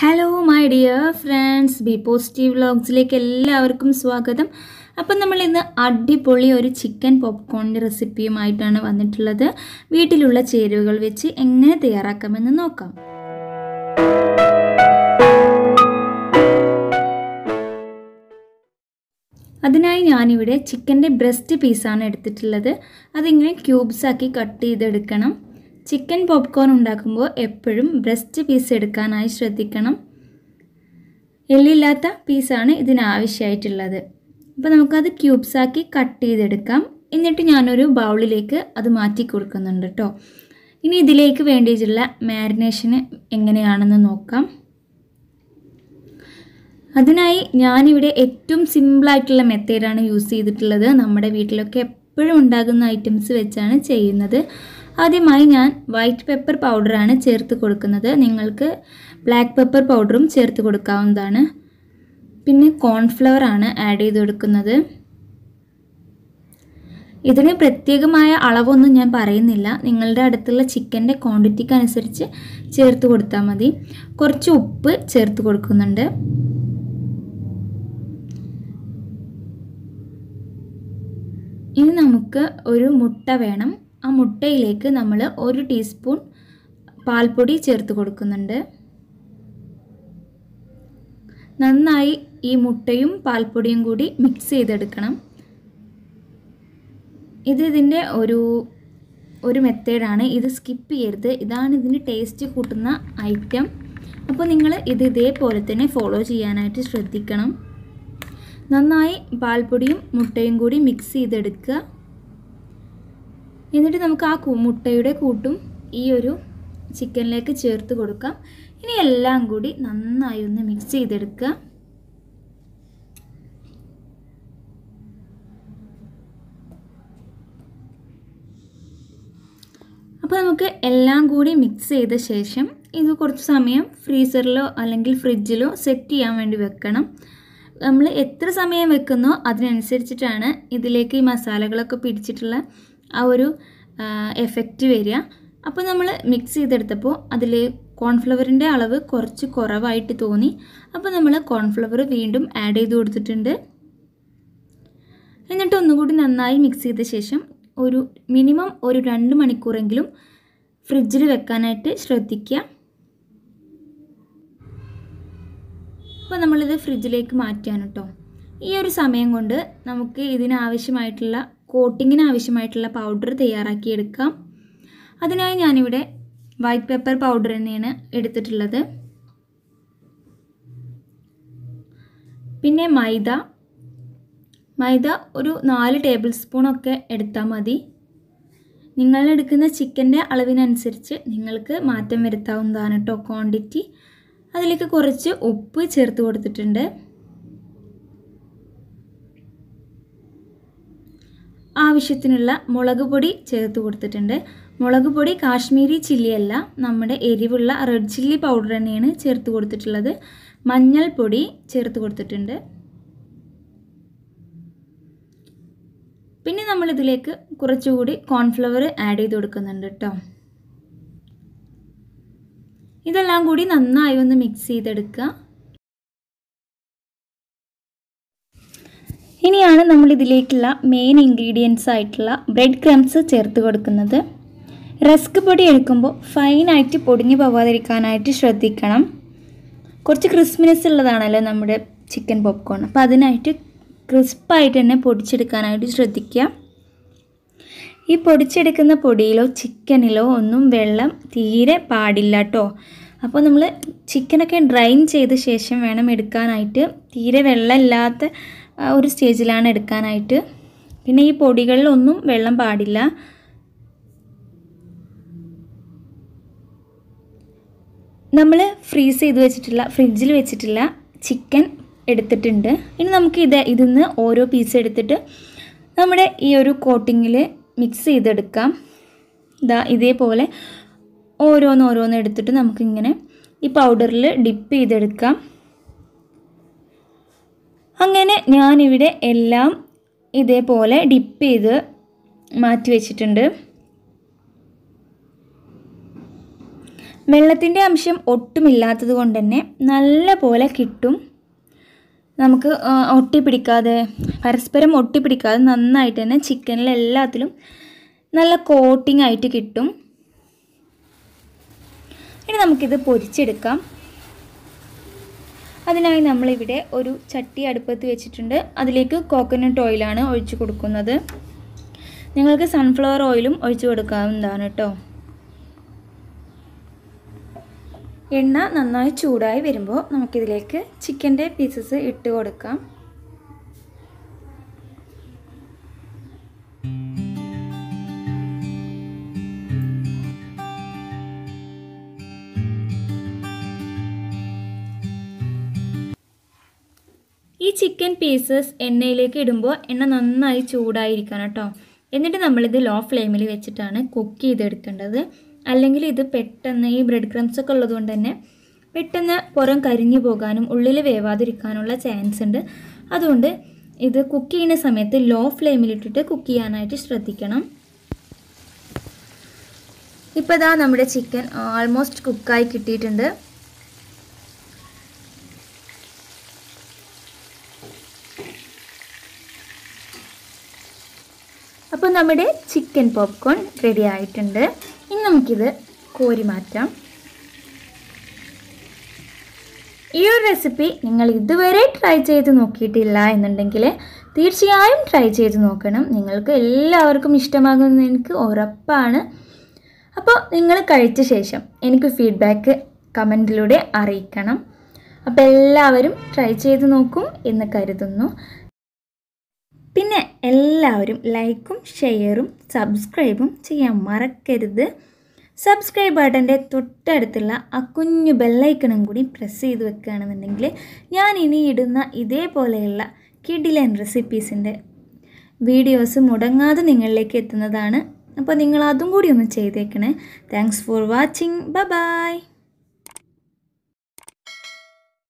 hello my dear friends be positive വ്ളോഗ്സിലേക്ക് എല്ലാവർക്കും സ്വാഗതം അപ്പം നമ്മൾ ഇന്ന് അടിപൊളി ഒരു ചിക്കൻ പോപ്കോണിൻ്റെ റെസിപ്പിയുമായിട്ടാണ് വന്നിട്ടുള്ളത് വീട്ടിലുള്ള ചേരുവകൾ വെച്ച് എങ്ങനെ തയ്യാറാക്കാമെന്ന് നോക്കാം അതിനായി ഞാനിവിടെ ചിക്കൻ്റെ ബ്രസ്റ്റ് പീസാണ് എടുത്തിട്ടുള്ളത് അതിങ്ങനെ ക്യൂബ്സാക്കി കട്ട് ചെയ്തെടുക്കണം ചിക്കൻ പോപ്കോൺ ഉണ്ടാക്കുമ്പോൾ എപ്പോഴും ബ്രസ്റ്റ് പീസ് എടുക്കാനായി ശ്രദ്ധിക്കണം എല്ലില്ലാത്ത പീസാണ് ഇതിനാവശ്യമായിട്ടുള്ളത് അപ്പോൾ നമുക്കത് ക്യൂബ്സാക്കി കട്ട് ചെയ്തെടുക്കാം എന്നിട്ട് ഞാനൊരു ബൗളിലേക്ക് അത് മാറ്റി കൊടുക്കുന്നുണ്ട് കേട്ടോ ഇനി ഇതിലേക്ക് വേണ്ടിയിട്ടുള്ള മാരിനേഷന് എങ്ങനെയാണെന്ന് നോക്കാം അതിനായി ഞാനിവിടെ ഏറ്റവും സിമ്പിളായിട്ടുള്ള മെത്തേഡാണ് യൂസ് ചെയ്തിട്ടുള്ളത് നമ്മുടെ വീട്ടിലൊക്കെ എപ്പോഴും ഉണ്ടാകുന്ന ഐറ്റംസ് വെച്ചാണ് ചെയ്യുന്നത് ആദ്യമായി ഞാൻ വൈറ്റ് പെപ്പർ പൗഡറാണ് ചേർത്ത് കൊടുക്കുന്നത് നിങ്ങൾക്ക് ബ്ലാക്ക് പെപ്പർ പൗഡറും ചേർത്ത് കൊടുക്കാവുന്നതാണ് പിന്നെ കോൺഫ്ലവർ ആണ് ആഡ് ചെയ്ത് കൊടുക്കുന്നത് ഇതിന് പ്രത്യേകമായ അളവൊന്നും ഞാൻ പറയുന്നില്ല നിങ്ങളുടെ അടുത്തുള്ള ചിക്കൻ്റെ ക്വാണ്ടിറ്റിക്ക് അനുസരിച്ച് ചേർത്ത് കൊടുത്താൽ മതി കുറച്ച് ഉപ്പ് ചേർത്ത് കൊടുക്കുന്നുണ്ട് ഇനി നമുക്ക് ഒരു മുട്ട വേണം ആ മുട്ടയിലേക്ക് നമ്മൾ ഒരു ടീസ്പൂൺ പാൽപ്പൊടി ചേർത്ത് കൊടുക്കുന്നുണ്ട് നന്നായി ഈ മുട്ടയും പാൽപ്പൊടിയും കൂടി മിക്സ് ചെയ്തെടുക്കണം ഇത് ഇതിൻ്റെ ഒരു ഒരു മെത്തേഡാണ് ഇത് സ്കിപ്പ് ചെയ്യരുത് ഇതാണ് ഇതിന് ടേസ്റ്റ് കൂട്ടുന്ന ഐറ്റം അപ്പോൾ നിങ്ങൾ ഇത് ഇതേപോലെ തന്നെ ഫോളോ ചെയ്യാനായിട്ട് ശ്രദ്ധിക്കണം നന്നായി പാൽപ്പൊടിയും മുട്ടയും കൂടി മിക്സ് ചെയ്തെടുക്കുക എന്നിട്ട് നമുക്ക് ആ മുട്ടയുടെ കൂട്ടും ഈ ഒരു ചിക്കനിലേക്ക് ചേർത്ത് കൊടുക്കാം ഇനി എല്ലാം കൂടി നന്നായി ഒന്ന് മിക്സ് ചെയ്തെടുക്കുക അപ്പോൾ നമുക്ക് എല്ലാം കൂടി മിക്സ് ചെയ്ത ശേഷം ഇത് കുറച്ച് സമയം ഫ്രീസറിലോ അല്ലെങ്കിൽ ഫ്രിഡ്ജിലോ സെറ്റ് ചെയ്യാൻ വേണ്ടി വെക്കണം നമ്മൾ എത്ര സമയം വെക്കുന്നോ അതിനനുസരിച്ചിട്ടാണ് ഇതിലേക്ക് ഈ മസാലകളൊക്കെ പിടിച്ചിട്ടുള്ള ആ ഒരു എഫക്റ്റ് വരിക അപ്പോൾ നമ്മൾ മിക്സ് ചെയ്തെടുത്തപ്പോൾ അതിൽ കോൺഫ്ലവറിൻ്റെ അളവ് കുറച്ച് കുറവായിട്ട് തോന്നി അപ്പോൾ നമ്മൾ കോൺഫ്ലവർ വീണ്ടും ആഡ് ചെയ്ത് കൊടുത്തിട്ടുണ്ട് എന്നിട്ട് ഒന്നുകൂടി നന്നായി മിക്സ് ചെയ്ത ശേഷം ഒരു മിനിമം ഒരു രണ്ട് മണിക്കൂറെങ്കിലും ഫ്രിഡ്ജിൽ വെക്കാനായിട്ട് ശ്രദ്ധിക്കുക അപ്പോൾ നമ്മളിത് ഫ്രിഡ്ജിലേക്ക് മാറ്റാൻ കേട്ടോ ഈ ഒരു സമയം കൊണ്ട് നമുക്ക് ഇതിനാവശ്യമായിട്ടുള്ള കോട്ടിങ്ങിന് ആവശ്യമായിട്ടുള്ള പൗഡർ തയ്യാറാക്കിയെടുക്കാം അതിനായി ഞാനിവിടെ വൈറ്റ് പേപ്പർ പൗഡർ തന്നെയാണ് എടുത്തിട്ടുള്ളത് പിന്നെ മൈദ മൈദ ഒരു നാല് ടേബിൾ സ്പൂണൊക്കെ എടുത്താൽ മതി നിങ്ങൾ എടുക്കുന്ന ചിക്കൻ്റെ അളവിനനുസരിച്ച് നിങ്ങൾക്ക് മാറ്റം വരുത്താവുന്നതാണ് കേട്ടോ ക്വാണ്ടിറ്റി അതിലേക്ക് കുറച്ച് ഉപ്പ് ചേർത്ത് കൊടുത്തിട്ടുണ്ട് ആവശ്യത്തിനുള്ള മുളക് പൊടി ചേർത്ത് കൊടുത്തിട്ടുണ്ട് മുളക് പൊടി കാശ്മീരി ചില്ലിയല്ല നമ്മുടെ എരിവുള്ള റെഡ് ചില്ലി പൗഡർ തന്നെയാണ് ചേർത്ത് കൊടുത്തിട്ടുള്ളത് മഞ്ഞൾപ്പൊടി ചേർത്ത് കൊടുത്തിട്ടുണ്ട് പിന്നെ നമ്മളിതിലേക്ക് കുറച്ചുകൂടി കോൺഫ്ലവർ ആഡ് ചെയ്ത് കൊടുക്കുന്നുണ്ട് കേട്ടോ ഇതെല്ലാം കൂടി നന്നായി ഒന്ന് മിക്സ് ചെയ്തെടുക്കുക ഇനിയാണ് നമ്മൾ ഇതിലേക്കുള്ള മെയിൻ ഇൻഗ്രീഡിയൻസ് ആയിട്ടുള്ള ബ്രെഡ് ക്രംസ് ചേർത്ത് കൊടുക്കുന്നത് റസ്ക് പൊടി എടുക്കുമ്പോൾ ഫൈനായിട്ട് പൊടിഞ്ഞു പോവാതിരിക്കാനായിട്ട് ശ്രദ്ധിക്കണം കുറച്ച് ക്രിസ്മിനസ് ഉള്ളതാണല്ലോ നമ്മുടെ ചിക്കൻ പോപ്കോൺ അപ്പോൾ അതിനായിട്ട് ക്രിസ്പായിട്ട് തന്നെ പൊടിച്ചെടുക്കാനായിട്ട് ശ്രദ്ധിക്കുക ഈ പൊടിച്ചെടുക്കുന്ന പൊടിയിലോ ചിക്കനിലോ ഒന്നും വെള്ളം തീരെ പാടില്ല കേട്ടോ അപ്പോൾ നമ്മൾ ചിക്കനൊക്കെ ഡ്രൈൻ ചെയ്ത ശേഷം വേണം എടുക്കാനായിട്ട് തീരെ വെള്ളമില്ലാത്ത ഒരു സ്റ്റേജിലാണ് എടുക്കാനായിട്ട് പിന്നെ ഈ പൊടികളിലൊന്നും വെള്ളം പാടില്ല നമ്മൾ ഫ്രീസ് ചെയ്ത് വെച്ചിട്ടില്ല ഫ്രിഡ്ജിൽ വെച്ചിട്ടില്ല ചിക്കൻ എടുത്തിട്ടുണ്ട് ഇനി നമുക്ക് ഇത് ഇതിന്ന് ഓരോ പീസ് എടുത്തിട്ട് നമ്മുടെ ഈ ഒരു കോട്ടിങ്ങിൽ മിക്സ് ചെയ്തെടുക്കാം ഇതാ ഇതേപോലെ ഓരോന്ന് ഓരോന്ന് എടുത്തിട്ട് നമുക്കിങ്ങനെ ഈ പൗഡറിൽ ഡിപ്പ് ചെയ്തെടുക്കാം അങ്ങനെ ഞാനിവിടെ എല്ലാം ഇതേപോലെ ഡിപ്പ് ചെയ്ത് മാറ്റി വെച്ചിട്ടുണ്ട് വെള്ളത്തിൻ്റെ അംശം ഒട്ടുമില്ലാത്തത് കൊണ്ട് തന്നെ നല്ല പോലെ കിട്ടും നമുക്ക് ഒട്ടിപ്പിടിക്കാതെ പരസ്പരം ഒട്ടിപ്പിടിക്കാതെ നന്നായിട്ട് തന്നെ ചിക്കനിൽ എല്ലാത്തിലും നല്ല കോട്ടിംഗ് ആയിട്ട് കിട്ടും ഇനി നമുക്കിത് പൊരിച്ചെടുക്കാം അതിനായി നമ്മളിവിടെ ഒരു ചട്ടി അടുപ്പത്ത് വെച്ചിട്ടുണ്ട് അതിലേക്ക് കോക്കനട്ട് ഓയിലാണ് ഒഴിച്ചു കൊടുക്കുന്നത് നിങ്ങൾക്ക് സൺഫ്ലവർ ഓയിലും ഒഴിച്ചു കൊടുക്കാവുന്നതാണ് കേട്ടോ എണ്ണ നന്നായി ചൂടായി വരുമ്പോൾ നമുക്കിതിലേക്ക് ചിക്കൻ്റെ പീസസ് ഇട്ട് കൊടുക്കാം ഈ ചിക്കൻ പീസസ് എണ്ണയിലേക്ക് ഇടുമ്പോൾ എണ്ണ നന്നായി ചൂടായിരിക്കണം കേട്ടോ എന്നിട്ട് നമ്മളിത് ലോ ഫ്ലെയിമിൽ വെച്ചിട്ടാണ് കുക്ക് ചെയ്തെടുക്കേണ്ടത് അല്ലെങ്കിൽ ഇത് പെട്ടെന്ന് ഈ ബ്രെഡ് ക്രംസ് ഒക്കെ ഉള്ളതുകൊണ്ട് തന്നെ പെട്ടെന്ന് പുറം കരിഞ്ഞു പോകാനും ഉള്ളിൽ വേവാതിരിക്കാനുള്ള ചാൻസ് ഉണ്ട് അതുകൊണ്ട് ഇത് കുക്ക് ചെയ്യുന്ന സമയത്ത് ലോ ഫ്ലെയിമിലിട്ടിട്ട് കുക്ക് ചെയ്യാനായിട്ട് ശ്രദ്ധിക്കണം ഇപ്പോൾ ഇതാ നമ്മുടെ ചിക്കൻ ഓൾമോസ്റ്റ് കുക്കായി കിട്ടിയിട്ടുണ്ട് അപ്പോൾ നമ്മുടെ ചിക്കൻ പോപ്കോൺ റെഡി ആയിട്ടുണ്ട് ഇനി നമുക്കിത് കോരി മാറ്റാം ഈ ഒരു റെസിപ്പി നിങ്ങൾ ഇതുവരെ ട്രൈ ചെയ്ത് നോക്കിയിട്ടില്ല എന്നുണ്ടെങ്കിൽ തീർച്ചയായും ട്രൈ ചെയ്ത് നോക്കണം നിങ്ങൾക്ക് എല്ലാവർക്കും ഇഷ്ടമാകുമെന്ന് എനിക്ക് ഉറപ്പാണ് അപ്പോൾ നിങ്ങൾ കഴിച്ച ശേഷം എനിക്ക് ഫീഡ്ബാക്ക് കമൻറ്റിലൂടെ അറിയിക്കണം അപ്പോൾ എല്ലാവരും ട്രൈ ചെയ്ത് നോക്കും എന്ന് കരുതുന്നു എല്ലാവരും ലൈക്കും ഷെയറും സബ്സ്ക്രൈബും ചെയ്യാൻ മറക്കരുത് സബ്സ്ക്രൈബ് ബട്ടൻ്റെ തൊട്ടടുത്തുള്ള ആ കുഞ്ഞു ബെല്ലൈക്കണും കൂടി പ്രസ് ചെയ്ത് വെക്കുകയാണെന്നുണ്ടെങ്കിൽ ഞാൻ ഇനി ഇടുന്ന ഇതേപോലെയുള്ള കിഡിലൻ റെസിപ്പീസിൻ്റെ വീഡിയോസ് മുടങ്ങാതെ നിങ്ങളിലേക്ക് എത്തുന്നതാണ് അപ്പോൾ നിങ്ങൾ അതും കൂടി ഒന്ന് ചെയ്തേക്കണേ താങ്ക്സ് ഫോർ വാച്ചിങ് ബ ബായ്